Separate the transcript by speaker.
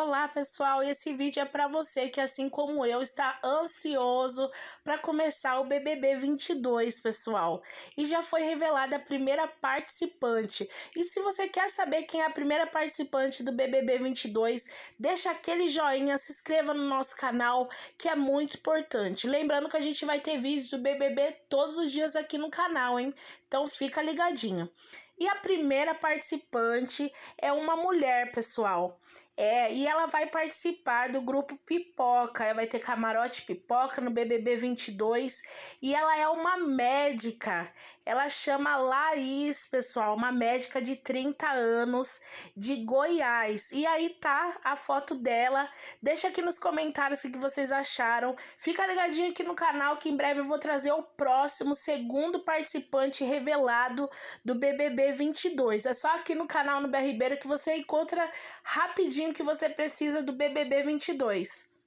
Speaker 1: Olá, pessoal! Esse vídeo é para você que, assim como eu, está ansioso para começar o BBB 22, pessoal. E já foi revelada a primeira participante. E se você quer saber quem é a primeira participante do BBB 22, deixa aquele joinha, se inscreva no nosso canal, que é muito importante. Lembrando que a gente vai ter vídeos do BBB todos os dias aqui no canal, hein? Então fica ligadinho. E a primeira participante é uma mulher, pessoal. É, e ela vai participar do grupo Pipoca. Ela vai ter camarote Pipoca no BBB 22 e ela é uma médica. Ela chama Laís, pessoal, uma médica de 30 anos de Goiás. E aí tá a foto dela. Deixa aqui nos comentários o que vocês acharam. Fica ligadinho aqui no canal que em breve eu vou trazer o próximo segundo participante revelado do BBB 22 É só aqui no canal no BR Ribeiro que você encontra rapidinho o que você precisa do BBB22.